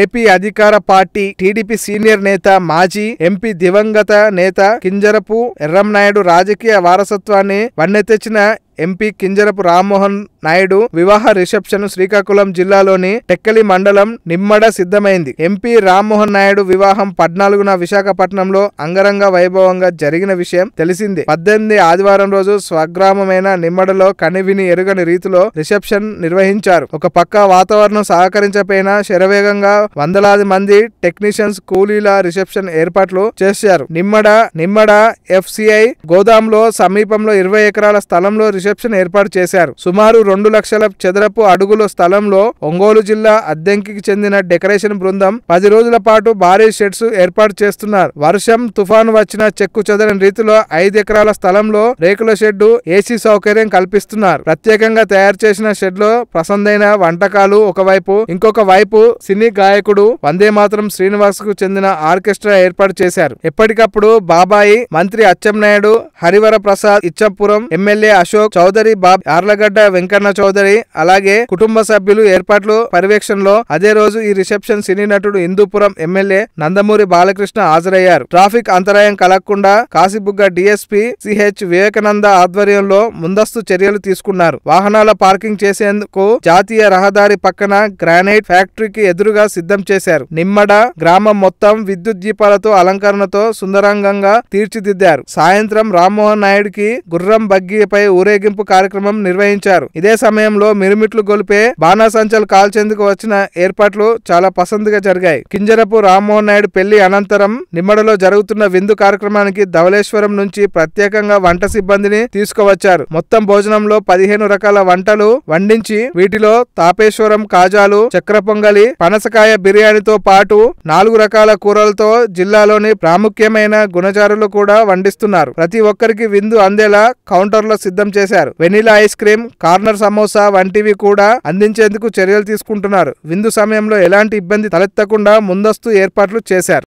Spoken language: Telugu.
ఏపీ అధికార పార్టీ టీడీపీ సీనియర్ నేత మాజీ ఎంపీ దివంగత నేత కింజరపు ఎర్రంనాయుడు రాజకీయ వారసత్వాన్ని వన్నెతెచ్చిన ఎంపీ కింజరపు రామ్మోహన్ నాయుడు వివాహ రిసెప్షన్ శ్రీకాకుళం జిల్లాలోని టెక్కలి మండలం నిమ్మడ సిద్ధమైంది ఎంపీ రామ్మోహన్ నాయుడు వివాహం పద్నాలుగున విశాఖపట్నంలో అంగరంగ వైభవంగా జరిగిన విషయం తెలిసింది పద్దెనిమిది ఆదివారం రోజు స్వగ్రామమైన నిమ్మడలో కనివిని ఎరుగని రీతిలో రిసెప్షన్ నిర్వహించారు ఒక పక్క వాతావరణం సహకరించపోయినా శరవేగంగా వందలాది మంది టెక్నీషియన్స్ కూలీల రిసెప్షన్ ఏర్పాట్లు చేశారు నిమ్మడ నిమ్మడ ఎఫ్సిఐ గోదాంలో సమీపంలో ఇరవై ఎకరాల స్థలంలో రిసెప్షన్ రిసెప్షన్ ఏర్పాటు చేశారు సుమారు రెండు లక్షల చదరపు అడుగుల స్థలంలో ఒంగోలు జిల్లా అద్దెంకి చెందిన డెకరేషన్ బృందం పది రోజుల పాటు భారీ షెడ్స్ ఏర్పాటు చేస్తున్నారు వర్షం తుఫాను వచ్చిన చెక్కు చెదరని రీతిలో ఐదు ఎకరాల స్థలంలో రేకుల షెడ్డు ఏసీ సౌకర్యం కల్పిస్తున్నారు ప్రత్యేకంగా తయారు చేసిన షెడ్ లో ప్రసందైన వంటకాలు ఒకవైపు ఇంకొక వైపు సినీ గాయకుడు వందే మాత్రం శ్రీనివాస్ కు చెందిన ఆర్కెస్ట్రా ఏర్పాటు చేశారు ఎప్పటికప్పుడు బాబాయి మంత్రి అచ్చెన్నాయుడు హరివర ప్రసాద్ ఇచ్చంపురం ఎమ్మెల్యే అశోక్ చౌదరి బాబ్ యార్లగడ్డ వెంకన్న చౌదరి అలాగే కుటుంబ సభ్యులు ఏర్పాట్లు పర్యవేక్షణలో అదే రోజు ఈ రిసెప్షన్ సినీ నటుడు హిందూపురం ఎమ్మెల్యే నందమూరి బాలకృష్ణ హాజరయ్యారు ట్రాఫిక్ అంతరాయం కలగకుండా కాశీబుగ్గ డిఎస్పీ సిహెచ్ వివేకానంద ఆధ్వర్యంలో ముందస్తు చర్యలు తీసుకున్నారు వాహనాల పార్కింగ్ చేసేందుకు జాతీయ రహదారి పక్కన గ్రానైట్ ఫ్యాక్టరీకి ఎదురుగా సిద్ధం చేశారు నిమ్మడ గ్రామం మొత్తం విద్యుత్ దీపాలతో అలంకరణతో సుందరంగంగా తీర్చిదిద్దారు సాయంత్రం రామ్మోహన్ నాయుడుకి గుర్రం బగ్గీపై ఊరేగి తొలగింపు కార్యక్రమం నిర్వహించారు ఇదే సమయంలో మిరుమిట్లు గొలిపే బాణాసంచలు కాల్చేందుకు వచ్చిన ఏర్పాట్లు చాలా పసందుగా జరిగాయి కింజరపు రామ్మోహన్ నాయుడు పెళ్లి అనంతరం నిమ్మడలో జరుగుతున్న విందు కార్యక్రమానికి ధవలేశ్వరం నుంచి ప్రత్యేకంగా వంట సిబ్బందిని తీసుకువచ్చారు మొత్తం భోజనంలో పదిహేను రకాల వంటలు వండించి వీటిలో తాపేశ్వరం కాజాలు చక్ర పొంగలి పనసకాయ బిర్యానీతో పాటు నాలుగు రకాల కూరలతో జిల్లాలోని ప్రాముఖ్యమైన గుణజారులు కూడా వండిస్తున్నారు ప్రతి ఒక్కరికి విందు అందేలా కౌంటర్లో సిద్ధం చేశారు చేశారు vanilla ice cream corner samosa వంటివి కూడా అందించేందుకు చర్యలు తీసుకుంటున్నారు విందు సమయంలో ఎలాంటి ఇబ్బంది తలెత్తకుండా ముందస్తు ఏర్పాట్లు చేశారు